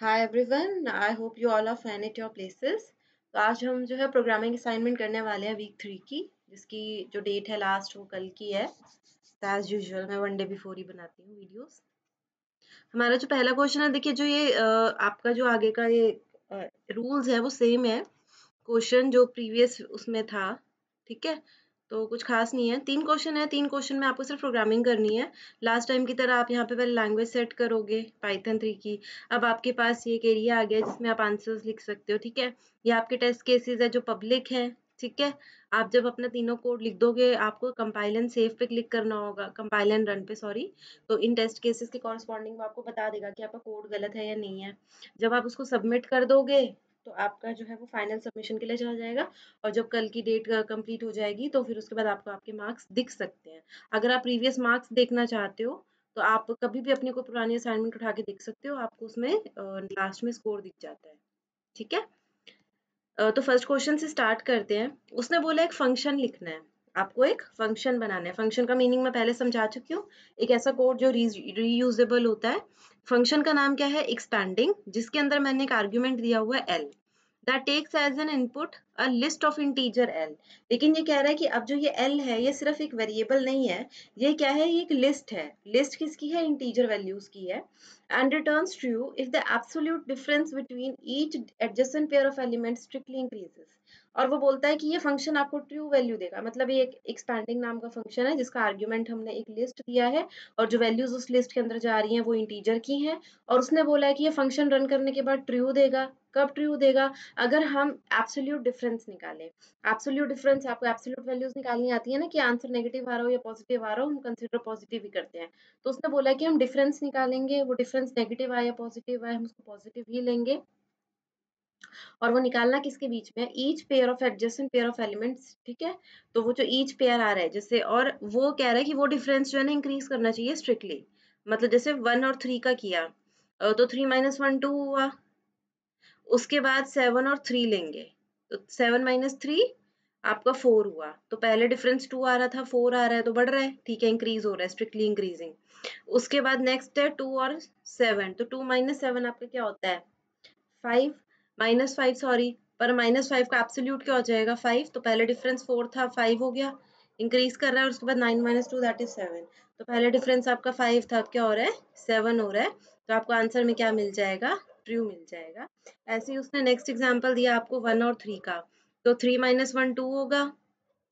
Hi everyone I hope you all are fine at your places तो आज हम जो है प्रोग्रामिंग असाइनमेंट करने वाले हैं वीक थ्री की जिसकी जो डेट है लास्ट वो कल की है तो एज यूजल मैं वन डे बिफोर ही बनाती हूँ वीडियोस हमारा जो पहला क्वेश्चन है देखिए जो ये आपका जो आगे का ये रूल्स है वो सेम है क्वेश्चन जो प्रीवियस उसमें था ठीक है तो कुछ खास नहीं है तीन क्वेश्चन है तीन क्वेश्चन में आपको सिर्फ प्रोग्रामिंग करनी है लास्ट टाइम की तरह आप यहाँ पे पहले लैंग्वेज सेट करोगे पाइथन थ्री की अब आपके पास ये एक एरिया आ गया जिसमें आप आंसर्स लिख सकते हो ठीक है ये आपके टेस्ट केसेस है जो पब्लिक है ठीक है आप जब अपना तीनों कोड लिख दोगे आपको कंपाइलन सेफ पे क्लिक करना होगा कंपाइलन रन पे सॉरी तो इन टेस्ट केसेस के कॉरस्पॉन्डिंग आपको बता देगा कि आपका कोड गलत है या नहीं है जब आप उसको सबमिट कर दोगे तो आपका जो है वो फाइनल सबमिशन के लिए चला जाएगा और जब कल की डेट कंप्लीट हो जाएगी तो फिर उसके बाद आपको आपके मार्क्स दिख सकते हैं अगर आप प्रीवियस मार्क्स देखना चाहते हो तो आप कभी भी अपने को पुरानी असाइनमेंट उठा के देख सकते हो आपको उसमें लास्ट में स्कोर दिख जाता है ठीक है तो फर्स्ट क्वेश्चन से स्टार्ट करते हैं उसने बोला एक फंक्शन लिखना है आपको एक फंक्शन बनाना है फंक्शन का मीनिंग मैं पहले समझा चुकी हूँ एक ऐसा कोड जो रीयूजेबल होता है फंक्शन का नाम क्या है एक्सपैंडिंग जिसके अंदर मैंने एक आर्ग्यूमेंट दिया हुआ है L that takes as an input a list of integer L लेकिन ये कह रहा है कि अब जो ये एल है ये सिर्फ एक वेरिएबल नहीं है ये क्या है ये एक लिस्ट है लिस्ट किसकी है इंटीजर वैल्यूज की है and returns true if the absolute difference between each adjacent pair of element strictly increases और वो बोलता है कि ये फंक्शन आपको ट्रू वैल्यू देगा मतलब ये एक एक्सपैंडिंग नाम का फंक्शन है जिसका आर्ग्यूमेंट हमने एक लिस्ट दिया है और जो वैल्यूज उस लिस्ट के अंदर जा रही हैं वो इंटीजर की हैं और उसने बोला है कि ये फंक्शन रन करने के बाद ट्रू देगा कब ट्रू देगा अगर हम एब्सोल्यूट डिफरेंस निकालें एब्सोल्यूट डिफरेंस आपको एब्सोल्यूट वैल्यूज निकालनी आती है ना कि आंसर नेगेटिव आ रहा हो या पॉजिटिव आ रहा हो हम कंसिडर पॉजिटिव ही करते हैं तो उसने बोला कि हम डिफरेंस निकालेंगे वो डिफरेंस नेगेटिव आया पॉजिटिव आए हम उसको पॉजिटिव ही लेंगे और वो निकालना किसके बीच में each pair of adjacent pair of elements ठीक है तो वो जो ईच पेयर आ रहा है जैसे और वो कह रहा है कि वो डिफरेंस जो है ना इंक्रीज करना चाहिए स्ट्रिक्टली मतलब जैसे वन और थ्री का किया तो थ्री माइनस वन टू हुआ उसके बाद सेवन और थ्री लेंगे तो सेवन माइनस थ्री आपका फोर हुआ तो पहले डिफरेंस टू आ रहा था फोर आ रहा है तो बढ़ रहा है ठीक है इंक्रीज हो रहा है स्ट्रिक्टली इंक्रीजिंग उसके बाद नेक्स्ट है टू और सेवन तो टू माइनस सेवन आपका क्या होता है फाइव माइनस फाइव सॉरी पर माइनस फाइव का एब्सोल्यूट क्या हो जाएगा फाइव तो पहले डिफरेंस फोर था फाइव हो गया इंक्रीज कर रहा है और उसके बाद nine minus two that is seven तो पहले डिफरेंस आपका फाइव था क्या हो रहा है सेवन हो रहा है तो आपको आंसर में क्या मिल जाएगा ट्रू मिल जाएगा ऐसे ही उसने नेक्स्ट एग्जाम्पल दिया आपको वन और थ्री का तो थ्री माइनस वन टू होगा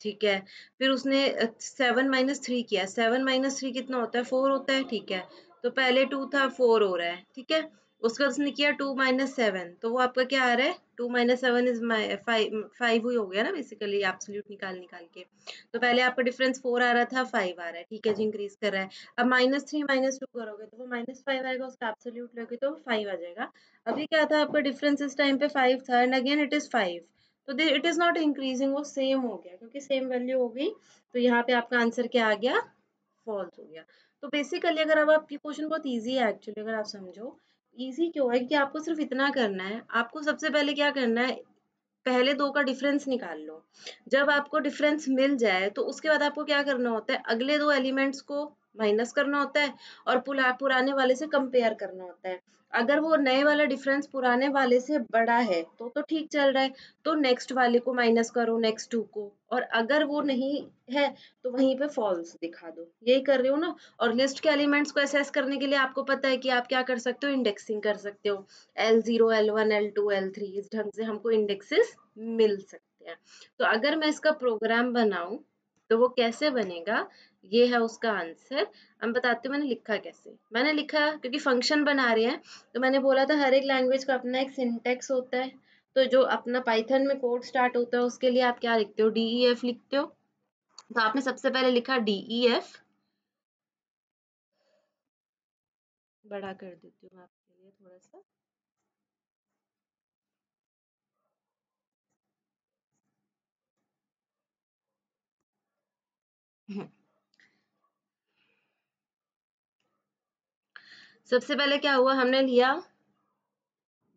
ठीक है फिर उसने सेवन माइनस थ्री किया सेवन माइनस थ्री कितना होता है फोर होता है ठीक है तो पहले टू था फोर हो रहा है ठीक है उसके बाद उसने किया टू माइनस सेवन तो वो आपका क्या आ रहा है two minus seven is my five ही हो गया ना बेसिकली एब्सोल्यूट निकाल निकाल के तो पहले आपका डिफरेंस फोर आ रहा था फाइव आ रहा है ठीक है जी इंक्रीज कर रहा है अब माइनस थ्री माइनस टू करोगे तो वो माइनस फाइव आएगा उसका एब्सोल्यूट लोगे तो फाइव आ जाएगा अभी क्या था आपका डिफरेंस इस टाइम पे फाइव था and again it is five तो they it is not increasing वो सेम हो गया क्योंकि सेम वैल्यू हो गई तो यहाँ पे आपका आंसर क्या आ गया फॉल्स हो गया तो बेसिकली अगर अब आपकी क्वेश्चन बहुत ईजी है एक्चुअली अगर आप समझो इजी क्यों है कि आपको सिर्फ इतना करना है आपको सबसे पहले क्या करना है पहले दो का डिफरेंस निकाल लो जब आपको डिफरेंस मिल जाए तो उसके बाद आपको क्या करना होता है अगले दो एलिमेंट्स को माइनस करना होता है और पुराने वाले से कंपेयर करना होता है अगर वो नए वाला डिफरेंस पुराने वाले से बड़ा है तो तो ठीक चल रहा है तो नेक्स्ट वाले को माइनस करो नेक्स्ट टू को और अगर वो नहीं है तो वहीं पे फॉल्स दिखा दो यही कर रहे हो ना और लिस्ट के एलिमेंट्स को असेस करने के लिए आपको पता है कि आप क्या कर सकते हो इंडेक्सिंग कर सकते हो L zero L one L two L three इस ढंग से हमको इंडेक्सेस मिल सकते हैं तो अगर मैं इसका प्रोग्राम बनाऊं तो वो कैसे बनेगा ये है उसका आंसर हम बताते हैं मैंने लिखा कैसे मैंने लिखा क्योंकि फंक्शन बना रहे हैं तो मैंने बोला था हर एक लैंग्वेज का अपना एक सिंटेक्स होता है तो जो अपना पाइथन में कोड स्टार्ट होता है उसके लिए आप क्या लिखते हो डी ई एफ लिखते हो तो आपने सबसे पहले लिखा डी ई एफ बड़ा कर देती हूँ आपके लिए थोड़ा सा सबसे पहले क्या हुआ हमने लिया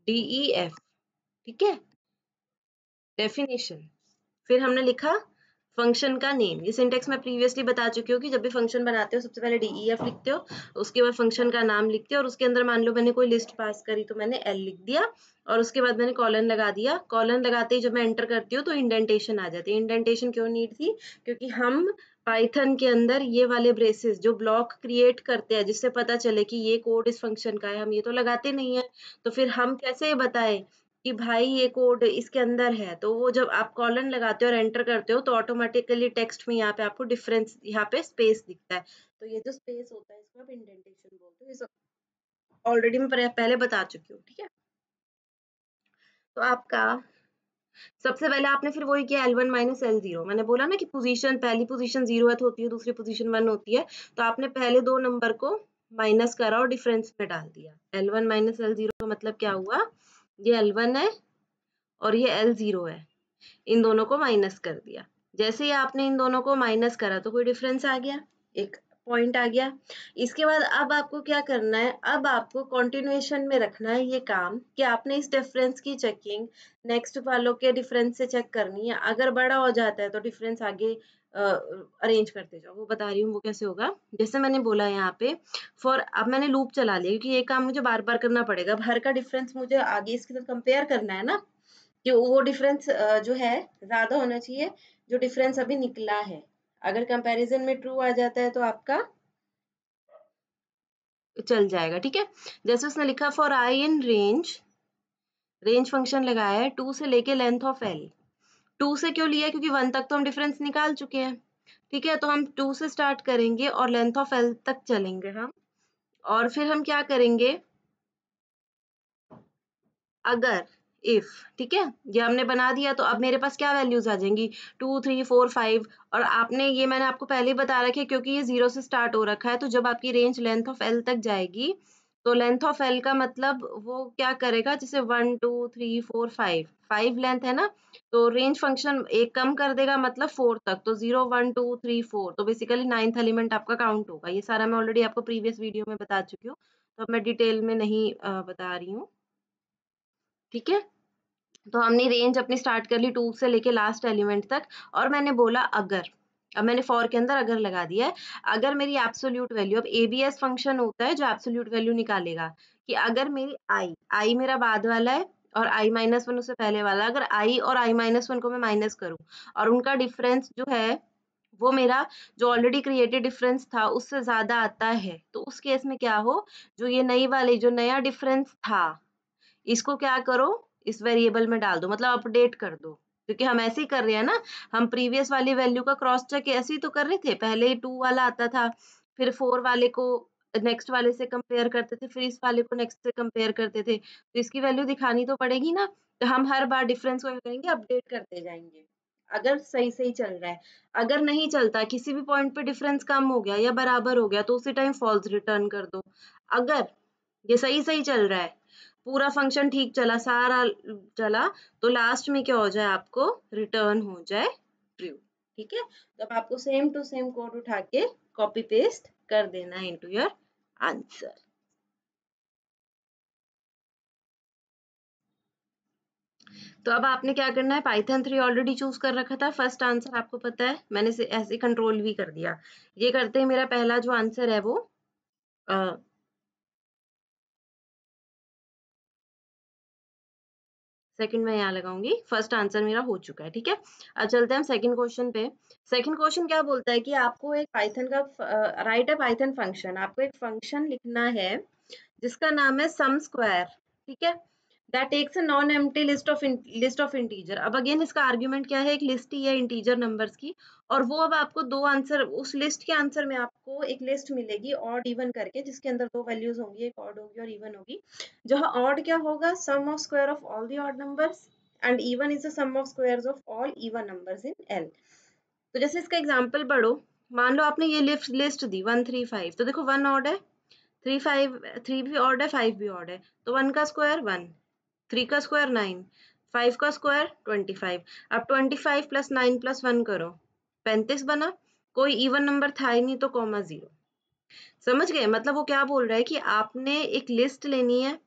डीई एफ e ठीक है डेफिनेशन फिर हमने लिखा फंक्शन का नेम ये सिंटेक्स मैं प्रीवियसली बता चुकी हूँ कि जब भी फंक्शन बनाते हो सबसे पहले डीईएफ e लिखते हो उसके बाद फंक्शन का नाम लिखते हो और उसके अंदर मान लो मैंने कोई लिस्ट पास करी तो मैंने एल लिख दिया और उसके बाद मैंने कॉलन लगा दिया कॉलन लगाते ही जब मैं एंटर करती हूँ तो इंडेंटेशन आ जाती है इंडेंटेशन क्यों नीड थी क्योंकि हम पाइथन के अंदर ये वाले ब्रेसेस जो ब्लॉक क्रिएट करते हैं जिससे पता चले कि ये कोड इस फंक्शन का है हम ये तो लगाते नहीं है तो फिर हम कैसे बताएं कि भाई ये कोड इसके अंदर है तो वो जब आप कॉलन लगाते हो और एंटर करते हो तो ऑटोमेटिकली टेक्स्ट में यहाँ पे आपको डिफरेंस यहाँ पे स्पेस दिखता है तो ये जो स्पेस होता है इसको आप इंडेंटेशन बोलते हो ऑलरेडी मैं पहले बता चुकी हूँ ठीक है तो आपका सबसे पहले आपने फिर वही किया L one minus L zero मैंने बोला ना कि पोजीशन पहली पोजीशन जीरो है तो होती है दूसरी पोजीशन वन होती है तो आपने पहले दो नंबर को माइनस करा और डिफरेंस में डाल दिया L one minus L zero का मतलब क्या हुआ ये एल वन है और ये एल जीरो है इन दोनों को माइनस कर दिया जैसे ही आपने इन दोनों को माइनस करा तो कोई डिफरेंस आ गया एक पॉइंट आ गया इसके बाद अब आपको क्या करना है अब आपको कॉन्टिन्यूएशन में रखना है ये काम कि आपने इस डिफरेंस की चेकिंग नेक्स्ट वालों के डिफरेंस से चेक करनी है अगर बड़ा हो जाता है तो डिफरेंस आगे अरेंज uh, करते जाओ वो बता रही हूँ वो कैसे होगा जैसे मैंने बोला यहाँ पे फॉर अब मैंने लूप चला लिया क्योंकि ये काम मुझे बार बार करना पड़ेगा अब हर का डिफरेंस मुझे आगे इसके साथ कंपेयर करना है ना कि वो डिफरेंस जो है ज़्यादा होना चाहिए जो डिफरेंस अभी निकला है अगर कंपैरिजन में ट्रू आ जाता है तो आपका चल जाएगा ठीक है जैसे उसने लिखा for I in range range function लगाया है टू से लेके लेंथ ऑफ एल टू से क्यों लिया क्योंकि वन तक तो हम डिफरेंस निकाल चुके हैं ठीक है तो हम टू से स्टार्ट करेंगे और लेंथ ऑफ एल तक चलेंगे हम और फिर हम क्या करेंगे अगर इफ ठीक है ये हमने बना दिया तो अब मेरे पास क्या वैल्यूज आ जाएंगी टू थ्री फोर फाइव और आपने ये मैंने आपको पहले ही बता रखा है क्योंकि ये जीरो से स्टार्ट हो रखा है तो जब आपकी रेंज लेंथ ऑफ एल तक जाएगी तो लेंथ ऑफ एल का मतलब वो क्या करेगा जैसे one two three four five five length है ना तो रेंज फंक्शन एक कम कर देगा मतलब फोर तक तो zero one two three four तो बेसिकली नाइन्थ एलिमेंट आपका काउंट होगा ये सारा मैं ऑलरेडी आपको प्रीवियस वीडियो में बता चुकी हूँ तो मैं डिटेल में नहीं बता रही हूँ ठीक है तो हमने रेंज अपनी स्टार्ट कर ली टू से लेके लास्ट एलिमेंट तक और मैंने बोला अगर अब मैंने फॉर के अंदर अगर लगा दिया है अगर मेरी एब्सोल्यूट वैल्यू अब एबीएस फंक्शन होता है जो एब्सोल्यूट वैल्यू निकालेगा कि अगर मेरी आई आई मेरा बाद वाला है और आई माइनस वन उससे पहले वाला अगर आई और आई माइनस वन को मैं माइनस करूं और उनका डिफरेंस जो है वो मेरा जो ऑलरेडी क्रिएटेड डिफरेंस था उससे ज्यादा आता है तो उस केस में क्या हो जो ये नई वाली जो नया डिफरेंस था इसको क्या करो इस वेरिएबल में डाल दो मतलब अपडेट कर दो क्योंकि हम ऐसे ही कर रहे हैं ना हम प्रीवियस वाली वैल्यू का क्रॉस चेक ऐसे ही तो कर रहे थे पहले ही टू वाला आता था फिर फोर वाले को नेक्स्ट वाले से कंपेयर करते थे फिर इस वाले को नेक्स्ट से कंपेयर करते थे तो इसकी वैल्यू दिखानी तो पड़ेगी ना तो हम हर बार डिफरेंस को करेंगे अपडेट करते जाएंगे अगर सही सही चल रहा है अगर नहीं चलता किसी भी पॉइंट पे डिफरेंस कम हो गया या बराबर हो गया तो उसी टाइम फॉल्स रिटर्न कर दो अगर ये सही सही चल रहा है पूरा फंक्शन ठीक चला सारा चला तो लास्ट में क्या हो जाए आपको रिटर्न हो जाए ट्रू ठीक है तो आपको सेम टू सेम कोड उठा के कॉपी पेस्ट कर देना इनटू योर आंसर तो अब आपने क्या करना है पाइथन थ्री ऑलरेडी चूज कर रखा था फर्स्ट आंसर आपको पता है मैंने ऐसे कंट्रोल भी कर दिया ये करते हैं मेरा पहला जो आंसर है वो आ, सेकंड मैं यहाँ लगाऊंगी फर्स्ट आंसर मेरा हो चुका है ठीक है अब चलते हैं हम सेकंड क्वेश्चन पे सेकंड क्वेश्चन क्या बोलता है कि आपको एक पाइथन का राइट अ पाइथन फंक्शन आपको एक फंक्शन लिखना है जिसका नाम है सम स्क्वायर ठीक है that takes a non empty list of in, list of integer अब again इसका argument क्या है एक list ही है integer numbers की और वो अब आपको दो आंसर उस लिस्ट के आंसर में आपको एक लिस्ट मिलेगी ऑड इवन करके जिसके अंदर दो वैल्यूज होंगी एक ऑड होगी और इवन होगी जहाँ ऑड क्या होगा sum of square of all the odd numbers and even is the sum of squares of all even numbers in L तो जैसे इसका एग्जांपल पढ़ो मान लो आपने ये लिस्ट दी वन थ्री फाइव तो देखो वन ऑड है थ्री फाइव थ्री भी ऑड है फाइव भी ऑड है तो वन का स्क्वायर वन थ्री का स्क्वायर नाइन फाइव का स्क्वायर ट्वेंटी फाइव अब twenty five plus nine plus one करो पैंतीस बना कोई इवन नंबर था ही नहीं तो कॉमा जीरो समझ गए मतलब वो क्या बोल रहा है कि आपने एक लिस्ट लेनी है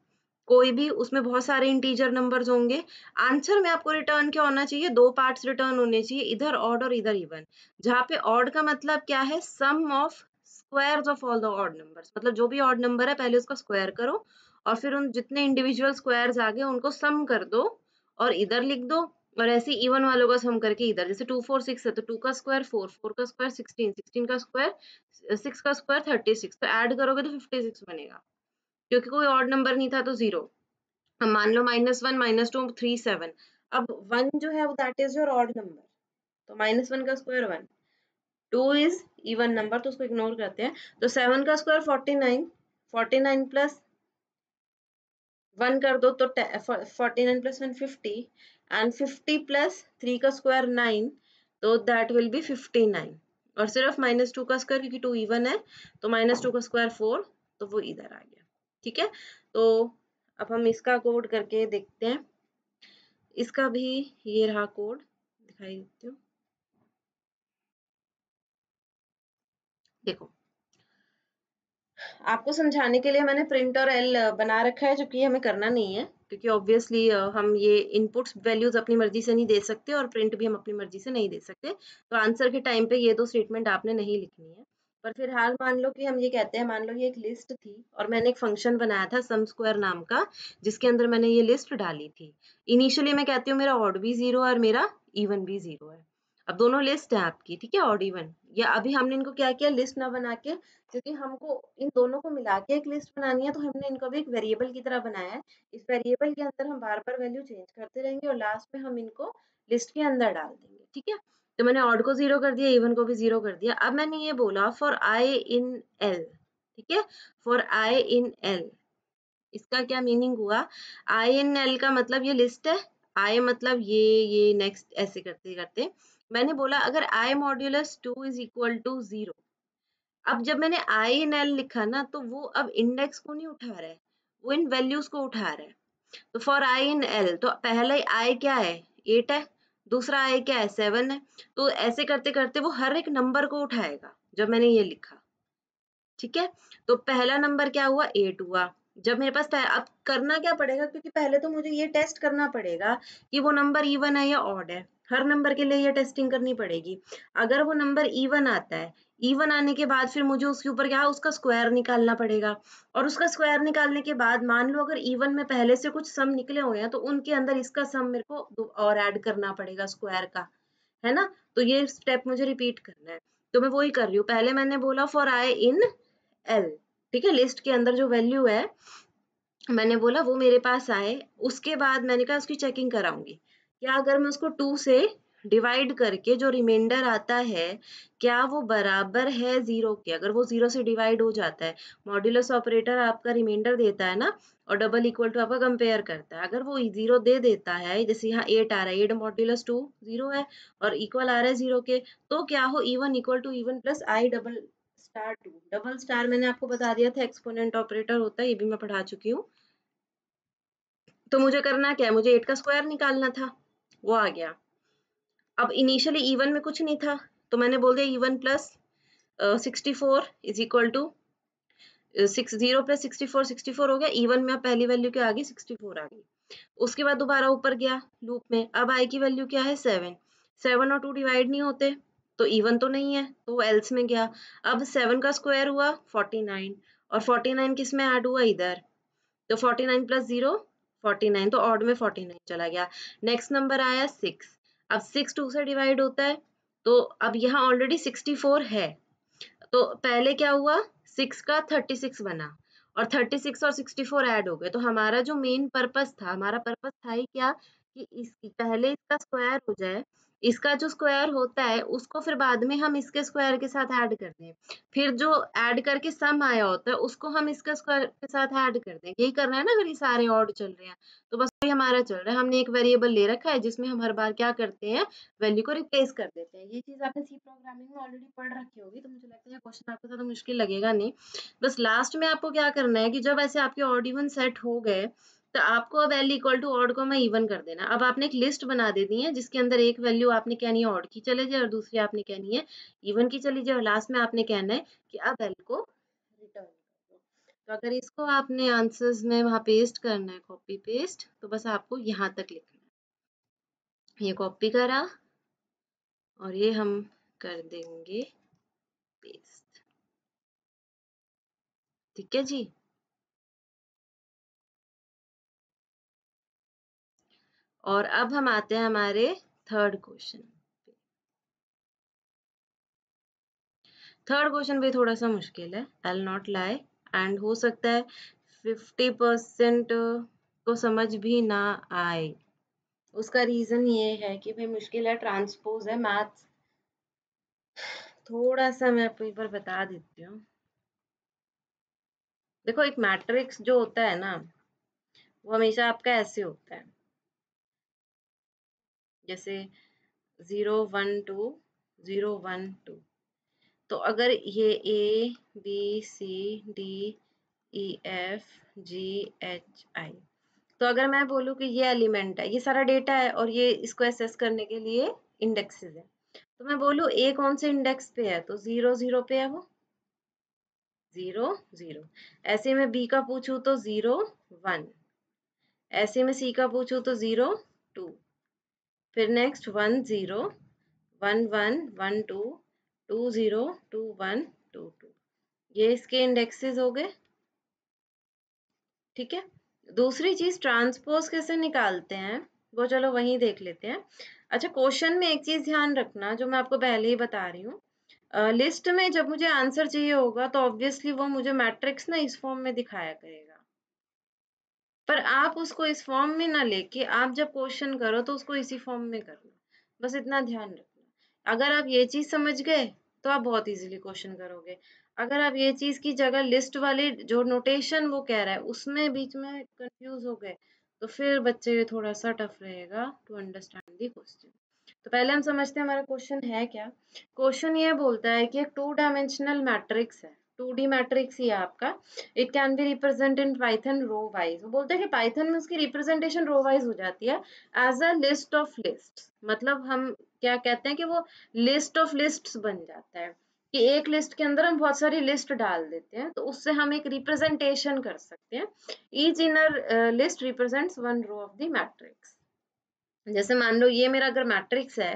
कोई भी उसमें बहुत सारे इंटीजर नंबर्स होंगे आंसर में आपको रिटर्न क्या होना चाहिए दो पार्ट्स रिटर्न होने चाहिए इधर ऑड और इधर इवन जहाँ पे ऑड का मतलब क्या है sum of squares of all the odd numbers मतलब जो भी ऑड नंबर है पहले उसका स्क्वायर करो और फिर उन जितने इंडिविजुअल स्क्वायर्स आ गए उनको सम कर दो और इधर लिख दो और ऐसे इवन वालों का सम करके इधर जैसे टू फोर सिक्स है तो टू का स्क्वायर फोर फोर का स्क्वायर सिक्सटीन सिक्सटीन का स्क्वायर सिक्स का स्क्वायर थर्टी सिक्स तो ऐड करोगे तो फिफ्टी सिक्स बनेगा क्योंकि कोई और नंबर नहीं था तो जीरो हम मान लो minus one minus two three seven अब वन जो है वो that is your odd number तो माइनस वन का square one two is even number तो उसको इग्नोर करते हैं तो सेवन का square forty nine forty nine plus one कर दो तो forty nine plus one fifty and fifty plus three का स्क्वायर नाइन तो that will be fifty nine और सिर्फ माइनस टू का स्क्वायर क्योंकि टू इवन है तो माइनस टू का स्क्वायर फोर तो वो इधर आ गया ठीक है तो अब हम इसका कोड करके देखते हैं इसका भी ये रहा कोड दिखाई देती हूँ देखो आपको समझाने के लिए मैंने प्रिंट और एल बना रखा है जबकि हमें करना नहीं है क्योंकि ऑब्वियसली हम ये इनपुट्स वैल्यूज अपनी मर्जी से नहीं दे सकते और प्रिंट भी हम अपनी मर्जी से नहीं दे सकते तो आंसर के टाइम पे ये दो स्टेटमेंट आपने नहीं लिखनी है पर फिर हाल मान लो कि हम ये कहते हैं मान लो ये एक लिस्ट थी और मैंने एक फंक्शन बनाया था सम स्क्वायर नाम का जिसके अंदर मैंने ये लिस्ट डाली थी इनिशियली मैं कहती हूँ मेरा ऑड भी जीरो है और मेरा इवन भी जीरो है अब दोनों लिस्ट है आपकी ठीक है ऑड इवन या अभी हमने इनको क्या किया लिस्ट ना बना के क्योंकि हमको इन दोनों को मिला के एक लिस्ट बनानी है तो हमने इनको भी एक वेरिएबल की तरह बनाया है इस वेरिएबल के अंदर हम बार बार वैल्यू चेंज करते रहेंगे और लास्ट में हम इनको लिस्ट के अंदर डाल देंगे ठीक है तो मैंने ऑड को जीरो कर दिया इवन को भी जीरो कर दिया अब मैंने ये बोला फॉर आई इन एल ठीक है फॉर आई इन एल इसका क्या मीनिंग हुआ आई इन एल का मतलब ये लिस्ट है आई मतलब ये ये नेक्स्ट ऐसे करते करते मैंने बोला अगर I modulus two is equal to zero अब जब मैंने आई एन एल लिखा ना तो वो अब इंडेक्स को नहीं उठा रहा है वो इन वैल्यूज को उठा रहा है तो फॉर i इन एल तो पहला i क्या है एट है दूसरा आई क्या है सेवन है तो ऐसे करते करते वो हर एक नंबर को उठाएगा जब मैंने ये लिखा ठीक है तो पहला नंबर क्या हुआ एट हुआ जब मेरे पास अब करना क्या पड़ेगा क्योंकि पहले तो मुझे ये टेस्ट करना पड़ेगा कि वो नंबर इवन है या ऑड है हर नंबर के लिए ये टेस्टिंग करनी पड़ेगी अगर वो नंबर ईवन आता है ईवन आने के बाद फिर मुझे उसके ऊपर क्या उसका स्क्वायर निकालना पड़ेगा और उसका स्क्वायर निकालने के बाद मान लो अगर ईवन में पहले से कुछ सम निकले हुए हैं तो उनके अंदर इसका सम मेरे को और ऐड करना पड़ेगा स्क्वायर का है ना तो ये स्टेप मुझे रिपीट करना है तो मैं वही कर रही हूँ पहले मैंने बोला फॉर आई इन एल ठीक है लिस्ट के अंदर जो वैल्यू है मैंने बोला वो मेरे पास आए उसके बाद मैंने कहा उसकी चेकिंग कराऊंगी क्या अगर मैं उसको टू से डिवाइड करके जो रिमाइंडर आता है क्या वो बराबर है जीरो के अगर वो जीरो से डिवाइड हो जाता है मॉड्यूलस ऑपरेटर आपका रिमाइंडर देता है ना और डबल इक्वल टू आपका कंपेयर करता है अगर वो जीरो दे देता है जैसे यहाँ एट आ रहा है एट मॉड्यूलस टू जीरो है और इक्वल आ रहा है जीरो के तो क्या हो even equal to even plus I double star two double star मैंने आपको बता दिया था एक्सपोनेंट ऑपरेटर होता है ये भी मैं पढ़ा चुकी हूँ तो मुझे करना क्या है मुझे एट का स्क्वायर निकालना था वो आ गया अब इनिशियली इवन e में कुछ नहीं था तो मैंने बोल दिया even plus sixty four is equal to six zero plus sixty four sixty four हो गया इवन e में अब पहली वैल्यू क्या आ गई सिक्सटी फोर आ गई उसके बाद दोबारा ऊपर गया लूप में अब आई की वैल्यू क्या है सेवन सेवन और टू डिवाइड नहीं होते तो इवन e तो नहीं है तो एल्स में गया अब सेवन का स्क्वायर हुआ फोर्टी नाइन और फोर्टी नाइन किस में ऐड हुआ इधर तो forty nine plus zero forty nine तो ऑड में फोर्टी नाइन चला गया नेक्स्ट नंबर आया सिक्स अब सिक्स टू से डिवाइड होता है तो अब यहाँ ऑलरेडी सिक्सटी फोर है तो पहले क्या हुआ सिक्स का थर्टी सिक्स बना और थर्टी सिक्स और सिक्सटी फोर ऐड हो गए तो हमारा जो मेन पर्पज था हमारा पर्पज था ही क्या कि इस पहले इसका स्क्वायर हो जाए इसका जो स्क्वायर होता है उसको फिर बाद में हम इसके स्क्वायर के साथ ऐड कर दें फिर जो ऐड करके सम आया होता है उसको हम इसके स्क्वायर के साथ ऐड कर दें यही करना है ना अगर ये सारे ऑड चल रहे हैं तो बस वही हमारा चल रहा है हमने एक वेरिएबल ले रखा है जिसमें हम हर बार क्या करते हैं वैल्यू को रिप्लेस कर देते हैं ये चीज आपने सी प्रोग्रामिंग में ऑलरेडी पढ़ रखी होगी तो मुझे लगता है क्वेश्चन आपको ज्यादा मुश्किल लगेगा नहीं बस लास्ट में आपको क्या करना है कि जब ऐसे आपके ऑड इवन सेट हो गए तो आपको अब एल इक्वल टू ऑड को मैं इवन कर देना अब आपने एक लिस्ट बना दे दी है जिसके अंदर एक वैल्यू आपने कहनी है ऑड की चले जाए और दूसरी आपने कहनी है इवन की चली जाए और लास्ट में आपने कहना है कि अब एल को रिटर्न तो अगर इसको आपने आंसर्स में वहां पेस्ट करना है कॉपी पेस्ट तो बस आपको यहाँ तक लिखना है ये कॉपी करा और ये हम कर देंगे पेस्ट ठीक है जी और अब हम आते हैं हमारे थर्ड क्वेश्चन थर्ड क्वेश्चन भी थोड़ा सा मुश्किल है आई नॉट लाई एंड हो सकता है फिफ्टी परसेंट को समझ भी ना आए उसका रीजन ये है कि भाई मुश्किल है ट्रांसपोज है मैथ्स थोड़ा सा मैं आपको एक बार बता देती हूँ देखो एक मैट्रिक्स जो होता है ना वो हमेशा आपका ऐसे होता है जैसे zero one two zero one two तो अगर ये A B C D E F G H I तो अगर मैं बोलूँ कि ये एलिमेंट है ये सारा डेटा है और ये इसको एसेस करने के लिए इंडेक्सेस है तो मैं बोलूँ ए कौन से इंडेक्स पे है तो ज़ीरो ज़ीरो पे है वो ज़ीरो ज़ीरो ऐसे में बी का पूछूँ तो ज़ीरो वन ऐसे में सी का पूछूँ तो ज़ीरो फिर next one zero one one one two two zero two one two two ये इसके इंडेक्सेस हो गए ठीक है दूसरी चीज़ ट्रांसपोज कैसे निकालते हैं वो चलो वहीं देख लेते हैं अच्छा क्वेश्चन में एक चीज़ ध्यान रखना जो मैं आपको पहले ही बता रही हूँ लिस्ट में जब मुझे आंसर चाहिए होगा तो ऑब्वियसली वो मुझे मैट्रिक्स ना इस फॉर्म में दिखाया करेगा पर आप उसको इस फॉर्म में ना लेके आप जब क्वेश्चन करो तो उसको इसी फॉर्म में करना बस इतना ध्यान रखना अगर आप ये चीज समझ गए तो आप बहुत इजीली क्वेश्चन करोगे अगर आप ये चीज की जगह लिस्ट वाले जो नोटेशन वो कह रहा है उसमें बीच में कंफ्यूज हो गए तो फिर बच्चे थोड़ा सा टफ रहेगा टू अंडरस्टैंड दी क्वेश्चन तो पहले हम समझते हैं हमारा क्वेश्चन है क्या क्वेश्चन ये बोलता है कि एक टू डायमेंशनल मैट्रिक्स है टू डी मैट्रिक्स ही है आपका it can be represent in Python row wise वो बोलते हैं कि पाइथन में उसकी रिप्रेजेंटेशन रो वाइज हो जाती है as a list of list मतलब हम क्या कहते हैं कि वो लिस्ट ऑफ लिस्ट बन जाता है कि एक लिस्ट के अंदर हम बहुत सारी लिस्ट डाल देते हैं तो उससे हम एक रिप्रेजेंटेशन कर सकते हैं each inner list represents one row of the matrix जैसे मान लो ये मेरा अगर मैट्रिक्स है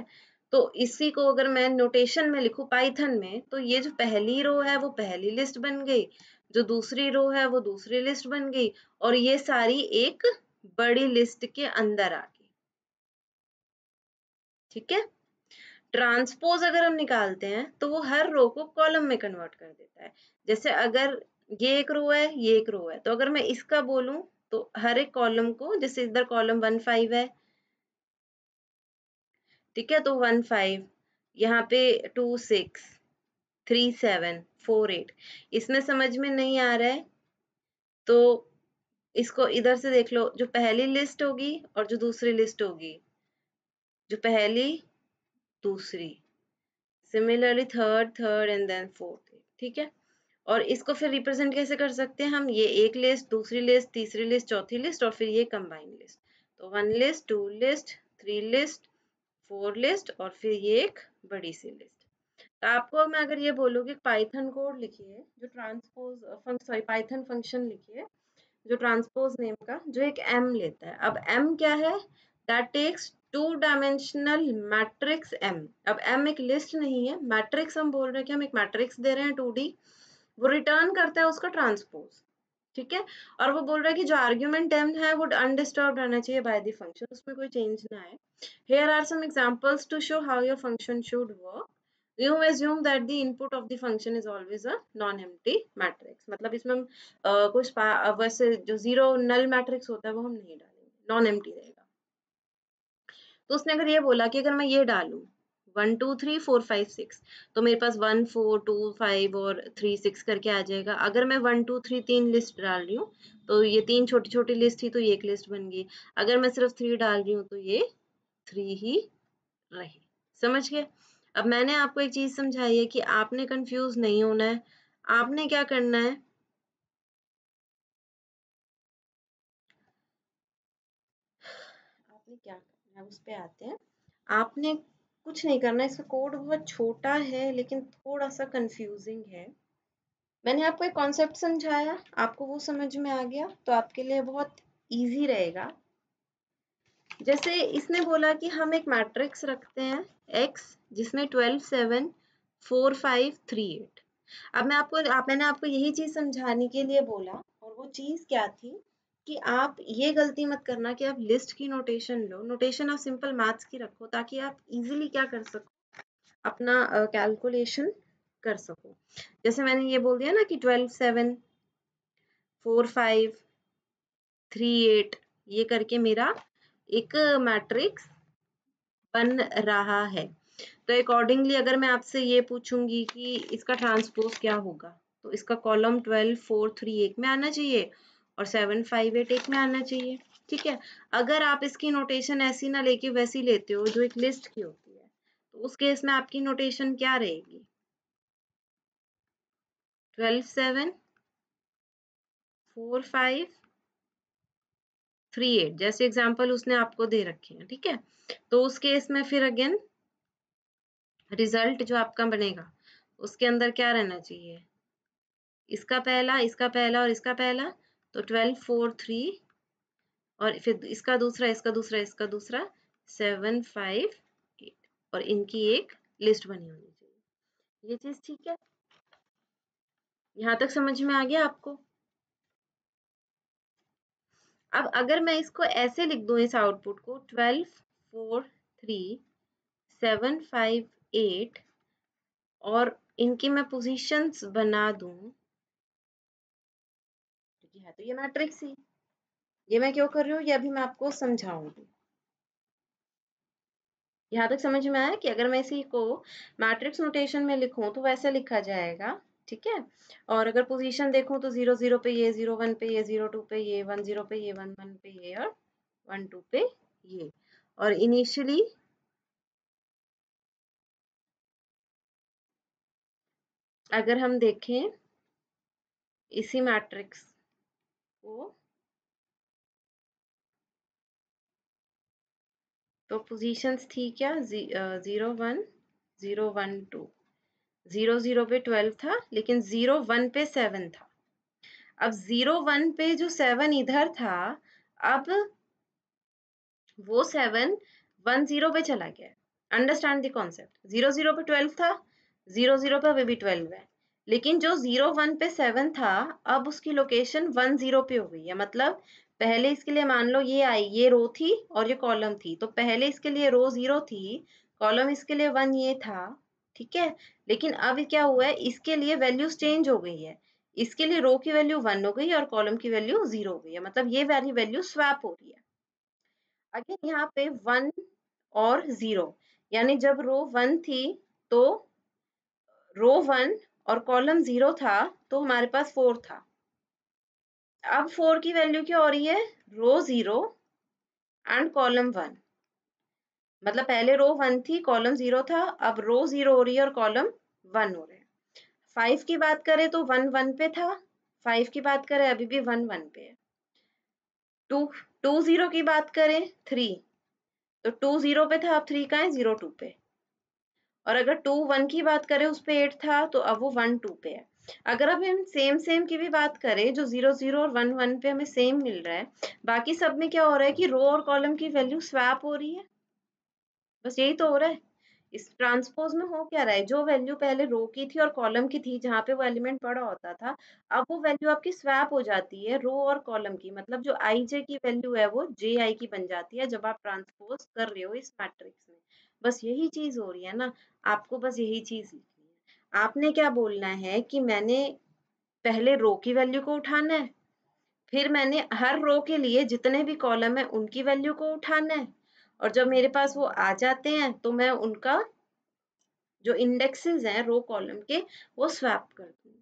तो इसी को अगर मैं नोटेशन में लिखू पाइथन में तो ये जो पहली रो है वो पहली लिस्ट बन गई जो दूसरी रो है वो दूसरी लिस्ट बन गई और ये सारी एक बड़ी लिस्ट के अंदर आ गई ठीक है ट्रांसपोज अगर हम निकालते हैं तो वो हर रो को कॉलम में कन्वर्ट कर देता है जैसे अगर ये एक रो है ये एक रो है तो अगर मैं इसका बोलूं तो हर एक कॉलम को जैसे इधर कॉलम वन फाइव है ठीक है तो वन फाइव यहाँ पे two six three seven four eight इसमें समझ में नहीं आ रहा है तो इसको इधर से देख लो जो पहली लिस्ट होगी और जो दूसरी लिस्ट होगी जो पहली दूसरी similarly third third and then fourth ठीक है और इसको फिर रिप्रेजेंट कैसे कर सकते हैं हम ये एक लिस्ट दूसरी लिस्ट तीसरी लिस्ट चौथी लिस्ट और फिर ये कंबाइंड लिस्ट तो one list two list three list four list और फिर ये एक बड़ी सी लिस्ट तो आपको मैं अगर ये बोलूँ कि पाइथन कोड लिखिए जो ट्रांसपोज सॉरी पाइथन फंक्शन लिखिए जो ट्रांसपोज नेम का जो एक एम लेता है अब एम क्या है that takes two dimensional matrix M अब एम एक लिस्ट नहीं है मैट्रिक्स हम बोल रहे हैं कि हम एक मैट्रिक्स दे रहे हैं टू वो रिटर्न करता है उसका ट्रांसपोज ठीक है और वो बोल रहा है कि जो आर्ग्यूमेंट एम है वो अनडिस्टर्ब रहना चाहिए बाय दी फंक्शन उसमें कोई चेंज ना आए Here are some examples to show how your function should work. You assume that the input of the function is always a non-empty matrix. मतलब इसमें हम uh, कुछ वैसे जो जीरो नल मैट्रिक्स होता है वो हम नहीं डालेंगे नॉन एम्प्टी रहेगा तो उसने अगर ये बोला कि अगर मैं ये डालूं one two three four five six तो मेरे पास वन फोर टू फाइव और थ्री सिक्स करके आ जाएगा अगर मैं वन टू थ्री तीन लिस्ट डाल रही हूँ तो ये तीन छोटी छोटी लिस्ट थी तो ये एक लिस्ट बन गई अगर मैं सिर्फ थ्री डाल रही हूँ तो ये थ्री ही रहे समझ गए अब मैंने आपको एक चीज समझाई है कि आपने कंफ्यूज नहीं होना है आपने क्या करना है आपने क्या करना है उस पर आते हैं आपने कुछ नहीं करना इसका कोड बहुत छोटा है लेकिन थोड़ा सा कंफ्यूजिंग है मैंने आपको एक कॉन्सेप्ट समझाया आपको वो समझ में आ गया तो आपके लिए बहुत इजी रहेगा जैसे इसने बोला कि हम एक मैट्रिक्स रखते हैं एक्स जिसमें twelve seven four five three eight अब मैं आपको आप मैंने आपको यही चीज समझाने के लिए बोला और वो चीज क्या थी कि आप ये गलती मत करना कि आप लिस्ट की नोटेशन लो नोटेशन आप सिंपल मैथ्स की रखो ताकि आप इजीली क्या कर सको अपना कैलकुलेशन uh, कर सको जैसे मैंने ये बोल दिया ना कि twelve seven four five three eight ये करके मेरा एक मैट्रिक्स बन रहा है तो अकॉर्डिंगली अगर मैं आपसे ये पूछूंगी कि इसका ट्रांसपोज क्या होगा तो इसका कॉलम ट्वेल्व फोर थ्री एक में आना चाहिए और सेवन फाइव एट एक में आना चाहिए ठीक है अगर आप इसकी नोटेशन ऐसी ना लेके वैसी लेते हो जो एक लिस्ट की होती है तो उस केस में आपकी नोटेशन क्या रहेगी twelve seven four five three eight जैसे एग्जाम्पल उसने आपको दे रखे हैं ठीक है तो उस केस में फिर अगेन रिजल्ट जो आपका बनेगा उसके अंदर क्या रहना चाहिए इसका पहला इसका पहला और इसका पहला तो ट्वेल्व फोर थ्री और फिर इसका दूसरा इसका दूसरा इसका दूसरा सेवन फाइव एट और इनकी एक लिस्ट बनी होनी चाहिए ये चीज ठीक है यहाँ तक समझ में आ गया आपको अब अगर मैं इसको ऐसे लिख दूं इस आउटपुट को twelve four three seven five eight और इनकी मैं पोजीशंस बना दूं क्योंकि है तो ये मैट्रिक्स ही ये मैं क्यों कर रही हूँ ये अभी मैं आपको समझाऊंगी यहाँ तक समझ में आया कि अगर मैं इसी को मैट्रिक्स नोटेशन में लिखूं तो वैसे लिखा जाएगा ठीक है और अगर पोजीशन देखूं तो जीरो जीरो पे ये जीरो वन पे ये जीरो टू पे ये वन जीरो पे ये वन वन पे ये और वन टू पे ये और इनिशियली अगर हम देखें इसी मैट्रिक्स को तो पोजीशंस थी क्या जी, zero one zero one two zero zero पे ट्वेल्व था लेकिन जीरो वन पे सेवन था अब जीरो वन पे जो सेवन इधर था अब वो सेवन वन जीरो पे चला गया understand the concept zero zero पे ट्वेल्व था जीरो जीरो पे अभी भी ट्वेल्व है लेकिन जो जीरो वन पे सेवन था अब उसकी लोकेशन वन जीरो पे हो गई है मतलब पहले इसके लिए मान लो ये आई ये रो थी और ये कॉलम थी तो पहले इसके लिए रो जीरो थी कॉलम इसके लिए वन ये था ठीक है लेकिन अब क्या हुआ है इसके लिए वैल्यूज चेंज हो गई है इसके लिए रो की वैल्यू वन हो गई और कॉलम की वैल्यू जीरो हो गई है मतलब ये वाली वैल्यू स्वैप हो रही है अगेन यहाँ पे वन और जीरो यानी जब रो वन थी तो रो वन और कॉलम जीरो था तो हमारे पास फोर था अब फोर की वैल्यू क्या हो रही है row zero and column one मतलब पहले रो वन थी कॉलम जीरो था अब रो जीरो हो रही है और कॉलम वन हो रहे हैं फाइव की बात करें तो वन वन पे था फाइव की बात करें अभी भी वन वन पे है टू टू जीरो की बात करें थ्री तो टू जीरो पे था अब थ्री का है जीरो टू पे और अगर टू वन की बात करें उस पर एट था तो अब वो वन टू पे है अगर अब हम सेम सेम की भी बात करें जो जीरो जीरो और वन वन पे हमें सेम मिल रहा है बाकी सब में क्या हो रहा है कि रो और कॉलम की वैल्यू स्वैप हो रही है बस यही तो हो रहा है इस ट्रांसपोज में हो क्या रहा है जो वैल्यू पहले रो की थी और कॉलम की थी जहाँ पे वो एलिमेंट पड़ा होता था अब वो वैल्यू आपकी स्वैप हो जाती है रो और कॉलम की मतलब जो आई जे की वैल्यू है वो जे आई की बन जाती है जब आप ट्रांसपोज कर रहे हो इस मैट्रिक्स में बस यही चीज हो रही है ना आपको बस यही चीज लिखनी है आपने क्या बोलना है कि मैंने पहले रो की वैल्यू को उठाना है फिर मैंने हर रो के लिए जितने भी कॉलम है उनकी वैल्यू को उठाना है और जब मेरे पास वो आ जाते हैं तो मैं उनका जो इंडेक्सेस हैं रो कॉलम के वो स्वैप कर दूंगी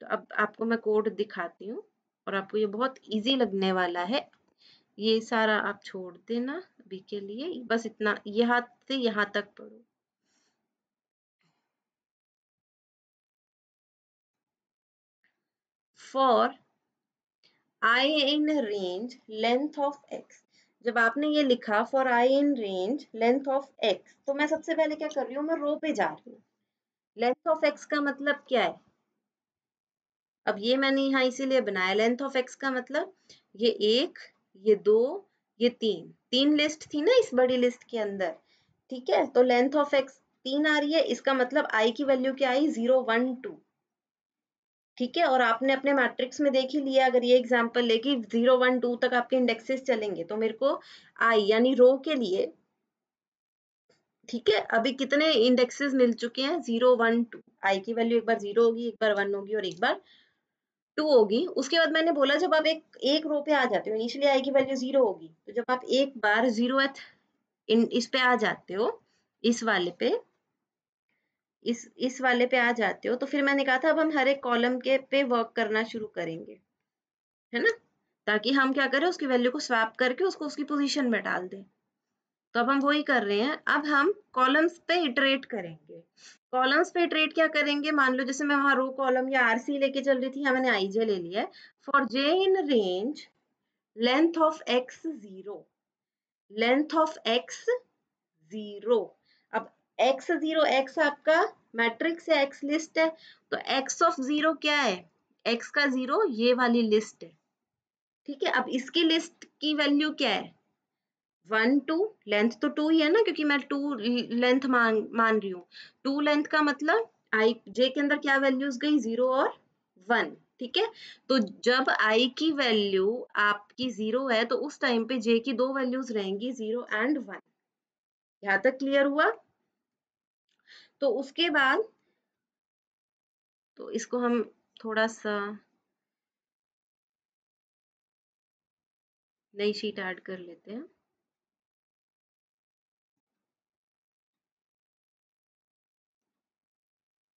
तो अब आपको मैं कोड दिखाती हूँ और आपको ये बहुत इजी लगने वाला है ये सारा आप छोड़ देना अभी के लिए बस इतना यहाँ से यहाँ तक पढ़ो for I in range length of X जब आपने ये लिखा for I in range length of X तो मैं सबसे पहले क्या कर रही हूँ मैं रो पे जा रही हूँ लेंथ ऑफ एक्स का मतलब क्या है अब ये मैंने यहाँ इसीलिए बनाया लेंथ ऑफ एक्स का मतलब ये एक ये दो ये तीन तीन लिस्ट थी ना इस बड़ी लिस्ट के अंदर ठीक है तो लेंथ ऑफ एक्स तीन आ रही है इसका मतलब आई की वैल्यू क्या आई जीरो वन टू ठीक है और आपने अपने मैट्रिक्स में देख ही लिया अगर ये एग्जाम्पल कि जीरो वन टू तक आपके इंडेक्सेस चलेंगे तो मेरे को आई यानी रो के लिए ठीक है अभी कितने इंडेक्सेस मिल चुके हैं जीरो वन टू आई की वैल्यू एक बार जीरो होगी एक बार वन होगी और एक बार टू होगी उसके बाद मैंने बोला जब आप एक एक रो पे आ जाते हो इनिशियली आई की वैल्यू जीरो होगी तो जब आप एक बार जीरो इस पे आ जाते हो इस वाले पे इस इस वाले पे आ जाते हो तो फिर मैंने कहा था अब हम हर एक कॉलम के पे वर्क करना शुरू करेंगे है ना ताकि हम क्या करें उसकी वैल्यू को स्वैप करके उसको उसकी पोजीशन में डाल दें तो अब हम वही कर रहे हैं अब हम कॉलम्स पे इटरेट करेंगे कॉलम्स पे इटरेट क्या करेंगे मान लो जैसे मैं वहां रो कॉलम या सी लेके चल रही थी यहाँ मैंने आईजे ले लिया है for J in range length of X zero length of X zero X zero X आपका मैट्रिक्स है एक्स लिस्ट है तो एक्स ऑफ जीरो क्या है एक्स का जीरो ये वाली लिस्ट है ठीक है अब इसकी लिस्ट की वैल्यू क्या है वन टू लेंथ तो टू ही है ना क्योंकि मैं टू लेंथ मांग मान रही हूँ टू लेंथ का मतलब आई जे के अंदर क्या वैल्यूज गई जीरो और वन ठीक है तो जब आई की वैल्यू आपकी जीरो है तो उस टाइम पे जे की दो वैल्यूज रहेंगी जीरो एंड वन यहाँ तक क्लियर हुआ तो उसके बाद तो इसको हम थोड़ा सा नई शीट ऐड कर लेते हैं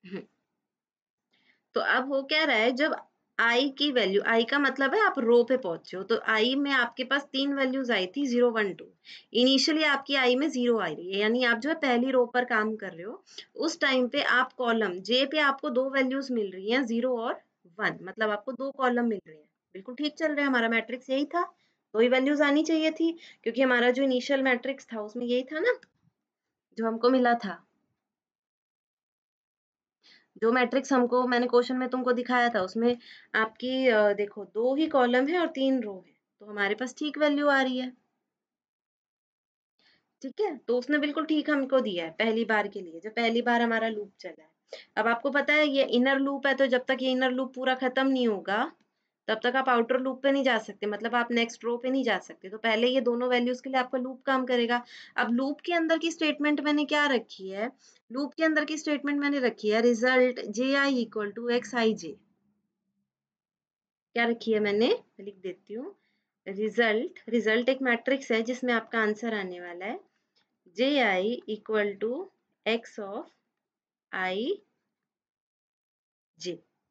हम्म। तो अब हो क्या रहा है जब आई की वैल्यू आई का मतलब है आप रो पे पहुंचे हो तो आई में आपके पास तीन वैल्यूज आई थी जीरो वन टू इनिशियली आपकी आई में जीरो आ रही है यानी आप जो है पहली रो पर काम कर रहे हो उस टाइम पे आप कॉलम जे पे आपको दो वैल्यूज मिल रही हैं जीरो और वन मतलब आपको दो कॉलम मिल रहे हैं बिल्कुल ठीक चल रहा है हमारा मैट्रिक्स यही था दो ही वैल्यूज आनी चाहिए थी क्योंकि हमारा जो इनिशियल मैट्रिक्स था उसमें यही था ना जो हमको मिला था जो मैट्रिक्स हमको मैंने क्वेश्चन में तुमको दिखाया था उसमें आपकी देखो दो ही कॉलम है और तीन रो है तो हमारे पास ठीक वैल्यू आ रही है ठीक है तो उसने बिल्कुल ठीक हमको दिया है पहली बार के लिए जब पहली बार हमारा लूप चला है अब आपको पता है ये इनर लूप है तो जब तक ये इनर लूप पूरा खत्म नहीं होगा तब तक आप आउटर लूप पे नहीं जा सकते मतलब आप नेक्स्ट रो पे नहीं जा सकते तो पहले ये दोनों वैल्यूज के लिए आपका लूप काम करेगा अब लूप के अंदर की स्टेटमेंट मैंने क्या रखी है लूप के अंदर की स्टेटमेंट मैंने रखी है result J I equal to X I J क्या रखी है मैंने लिख देती हूँ रिजल्ट रिजल्ट एक मैट्रिक्स है जिसमें आपका आंसर आने वाला है J I equal to X of I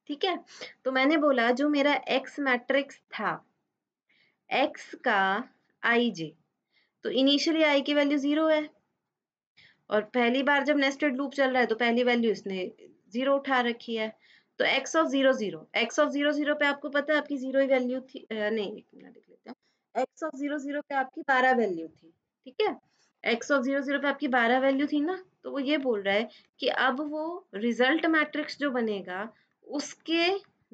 ठीक है तो मैंने बोला जो मेरा एक्स मैट्रिक्स था एक्स का आई जे तो इनिशियली आई की वैल्यू जीरो है और पहली बार जब नेस्टेड लूप चल रहा है तो पहली वैल्यू इसने जीरो उठा रखी है तो x of zero zero x of zero zero पे आपको पता है आपकी जीरो ही वैल्यू थी आ, नहीं एक मिनट लिख लेते हैं x ऑफ जीरो जीरो पे आपकी बारह वैल्यू थी ठीक है x ऑफ जीरो जीरो पे आपकी बारह वैल्यू थी ना तो वो ये बोल रहा है कि अब वो रिजल्ट मैट्रिक्स जो बनेगा उसके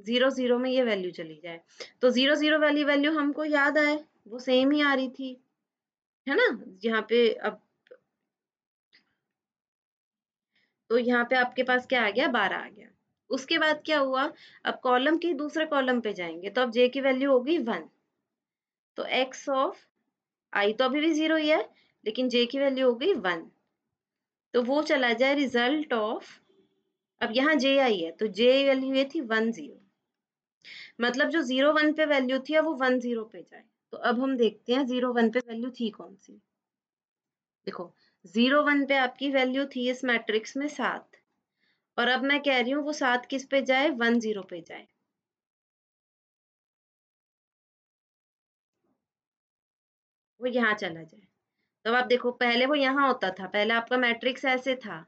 जीरो जीरो में ये वैल्यू चली जाए तो जीरो जीरो वाली वैल्यू हमको याद आए वो सेम ही आ रही थी है ना यहाँ पे अब तो यहाँ पे आपके पास क्या आ गया बारह आ गया उसके बाद क्या हुआ अब कॉलम के दूसरे कॉलम पे जाएंगे तो अब जे की वैल्यू होगी वन तो एक्स ऑफ आई तो अभी भी जीरो ही है लेकिन जे की वैल्यू हो गई वन तो वो चला जाए रिजल्ट ऑफ अब यहाँ जे आई है तो जे वैल्यू ये थी वन जीरो मतलब जो जीरो वन पे वैल्यू थी वो वन जीरो पे जाए तो अब हम देखते हैं जीरो वन पे वैल्यू थी कौन सी देखो जीरो वन पे आपकी वैल्यू थी इस मैट्रिक्स में सात और अब मैं कह रही हूं वो सात किस पे जाए वन जीरो पे जाए वो यहां चला जाए तो आप देखो पहले वो यहां होता था पहले आपका मैट्रिक्स ऐसे था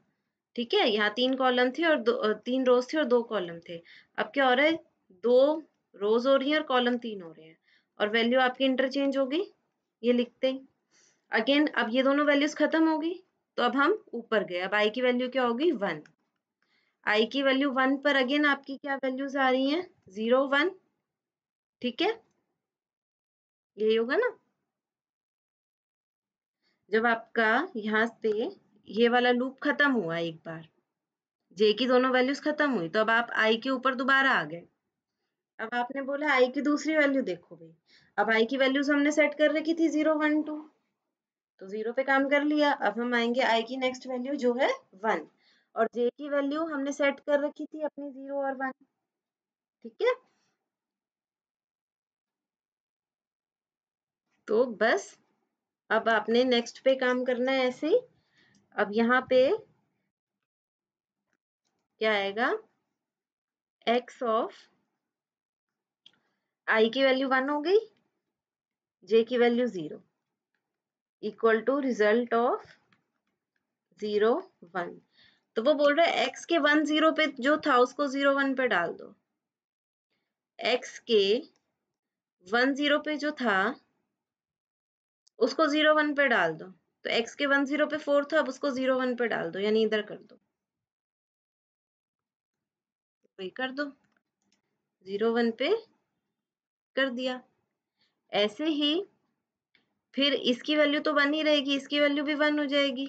ठीक है यहाँ तीन कॉलम थे और दो तीन रोज थे और दो कॉलम थे अब क्या हो रहा है दो रोज हो रही है और कॉलम तीन हो रहे हैं और वैल्यू आपकी इंटरचेंज हो गई ये लिखते ही अगेन अब ये दोनों वैल्यूज खत्म हो गई तो अब हम ऊपर गए अब आई की वैल्यू क्या होगी वन आई की वैल्यू वन पर अगेन आपकी क्या वैल्यूज आ रही हैं जीरो वन ठीक है यही होगा ना जब आपका यहां पे ये वाला लूप खत्म हुआ एक बार जे की दोनों वैल्यूज खत्म हुई तो अब आप आई के ऊपर दोबारा आ गए अब आपने बोला आई की दूसरी वैल्यू देखो भाई अब आई की वैल्यूज हमने सेट कर रखी थी जीरो वन टू तो जीरो पे काम कर लिया अब हम आएंगे आई की नेक्स्ट वैल्यू जो है वन और जे की वैल्यू हमने सेट कर रखी थी अपनी जीरो और वन ठीक है तो बस अब आपने नेक्स्ट पे काम करना है ऐसे ही अब यहाँ पे क्या आएगा x ऑफ i की वैल्यू वन हो गई j की value zero equal to result of zero one तो वो बोल रहा है x के वन जीरो पे जो था उसको जीरो वन पे डाल दो x के वन जीरो पे जो था उसको जीरो वन पे डाल दो तो x के वन जीरो पे फोर था अब उसको जीरो वन पे डाल दो यानी इधर कर दो वही कर दो जीरो वन पे कर दिया ऐसे ही फिर इसकी वैल्यू तो वन ही रहेगी इसकी वैल्यू भी वन हो जाएगी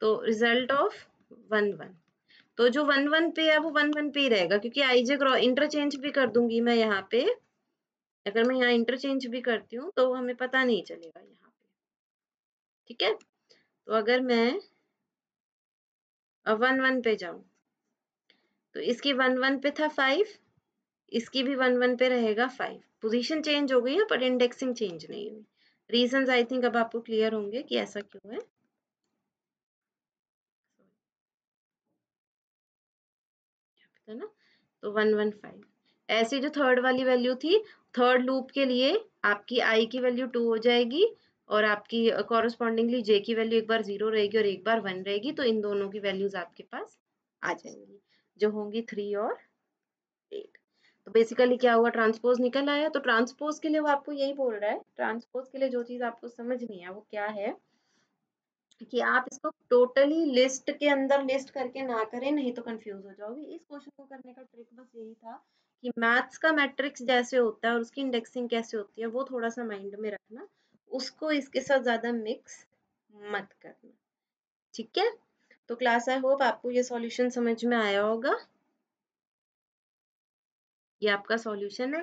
तो रिजल्ट ऑफ वन वन तो जो वन वन पे है वो वन वन पे ही रहेगा क्योंकि आईजे क्रॉस इंटरचेंज भी कर दूंगी मैं यहाँ पे अगर मैं यहाँ इंटरचेंज भी करती हूँ तो हमें पता नहीं चलेगा यहाँ ठीक है तो अगर मैं वन वन पे जाऊं तो इसकी वन वन पे था फाइव इसकी भी वन वन पे रहेगा फाइव पोजीशन चेंज हो गई है पर इंडेक्सिंग चेंज नहीं हुई रीजंस आई थिंक अब आपको क्लियर होंगे कि ऐसा क्यों है है तो ना तो वन वन फाइव ऐसी जो थर्ड वाली वैल्यू थी थर्ड लूप के लिए आपकी आई की वैल्यू टू हो जाएगी और आपकी कॉरस्पॉन्डिंगली जे की वैल्यू एक बार जीरो रहेगी और एक बार वन रहेगी तो इन दोनों की वैल्यूज आपके पास आ जाएंगी जो होंगी थ्री और एट तो बेसिकली क्या हुआ ट्रांसपोज निकल आया तो ट्रांसपोज के लिए वो आपको यही बोल रहा है ट्रांसपोज के लिए जो चीज आपको समझ नहीं है वो क्या है कि आप इसको टोटली लिस्ट के अंदर लिस्ट करके ना करें नहीं तो कंफ्यूज हो जाओगे इस क्वेश्चन को करने का ट्रिक बस यही था कि मैथ्स का मैट्रिक्स जैसे होता है और उसकी इंडेक्सिंग कैसे होती है वो थोड़ा सा माइंड में रखना उसको इसके साथ ज़्यादा मिक्स मत करना ठीक है तो क्लास आई होप आपको ये सॉल्यूशन समझ में आया होगा ये आपका सॉल्यूशन है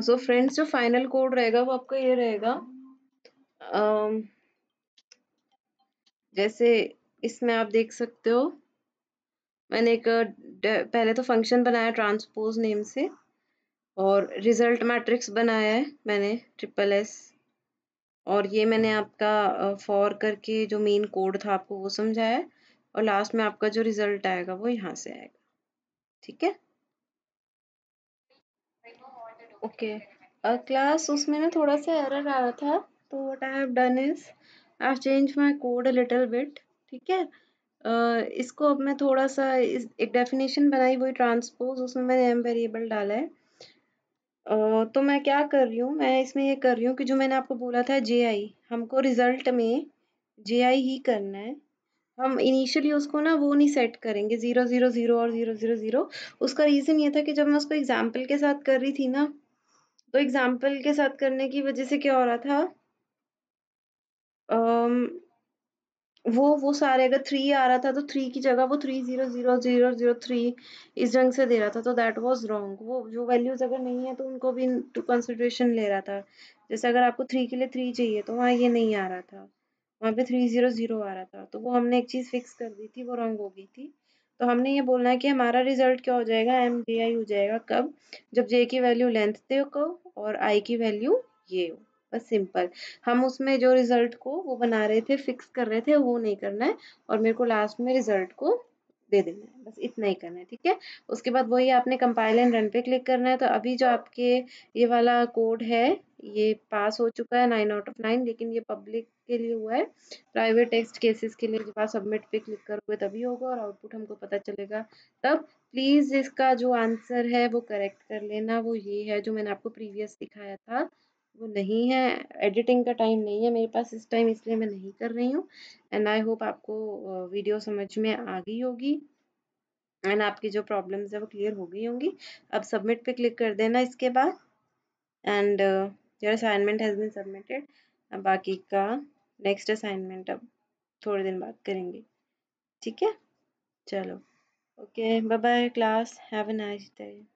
सो uh, फ्रेंड्स so जो फाइनल कोड रहेगा वो आपका ये रहेगा uh, जैसे इसमें आप देख सकते हो मैंने एक पहले तो फंक्शन बनाया ट्रांसपोज नेम से और रिजल्ट मैट्रिक्स बनाया है मैंने ट्रिपल एस और ये मैंने आपका फॉर करके जो मेन कोड था आपको वो समझाया और लास्ट में आपका जो रिजल्ट आएगा वो यहाँ से आएगा ठीक है ओके क्लास उसमें ना थोड़ा सा एरर आ रहा था तो what I have done is I change my code a little bit ठीक है इसको अब मैं थोड़ा सा इस एक डेफिनेशन बनाई वही ट्रांसपोज उसमें मैंने एम वेरिएबल डाला है तो मैं क्या कर रही हूँ, मैं इसमें ये कर रही हूँ कि जो मैंने आपको बोला था जे आई हमको रिज़ल्ट में जे आई ही करना है। हम इनिशियली उसको ना वो नहीं सेट करेंगे ज़ीरो जीरो जीरो और जीरो जीरो जीरो उसका रीज़न ये था कि जब मैं उसको एग्ज़ाम्पल के साथ कर रही थी ना, तो एग्ज़ाम्पल के साथ करने की वज़ह से क्या हो रहा था वो वो सारे अगर थ्री आ रहा था तो थ्री की जगह वो three zero zero zero zero three इस ढंग से दे रहा था तो दैट वाज रॉन्ग वो जो वैल्यूज अगर नहीं है तो उनको भी कंसिड्रेशन ले रहा था जैसे अगर आपको थ्री के लिए थ्री चाहिए तो वहाँ ये नहीं आ रहा था वहाँ पे थ्री जीरो जीरो आ रहा था तो वो हमने एक चीज़ फिक्स कर दी थी वो रॉन्ग हो गई थी तो हमने ये बोलना है कि हमारा रिजल्ट क्या हो जाएगा एम जे आई हो जाएगा कब जब जे की वैल्यू लेंथ देखो और आई की वैल्यू ये हो बस सिंपल हम उसमें जो रिजल्ट को वो बना रहे थे फिक्स कर रहे थे वो नहीं करना है और मेरे को लास्ट में रिजल्ट को दे देना है बस इतना ही करना है ठीक है उसके बाद वही आपने कंपाइल एंड रन पे क्लिक करना है तो अभी जो आपके ये वाला कोड है ये पास हो चुका है नाइन आउट ऑफ नाइन लेकिन ये पब्लिक के लिए हुआ है प्राइवेट टेक्स्ट केसेस के लिए जब आप सबमिट पे क्लिक करोगे तभी होगा और आउटपुट हमको पता चलेगा तब प्लीज़ इसका जो आंसर है वो करेक्ट कर लेना वो ये है जो मैंने आपको प्रीवियस दिखाया था वो नहीं है एडिटिंग का टाइम नहीं है मेरे पास इस टाइम इसलिए मैं नहीं कर रही हूँ एंड आई होप आपको वीडियो समझ में आ गई होगी एंड आपकी जो प्रॉब्लम्स है वो क्लियर हो गई होंगी अब सबमिट पे क्लिक कर देना इसके बाद and your assignment has been submitted अब बाकी का नेक्स्ट असाइनमेंट अब थोड़े दिन बाद करेंगे ठीक है चलो okay bye bye class have a nice day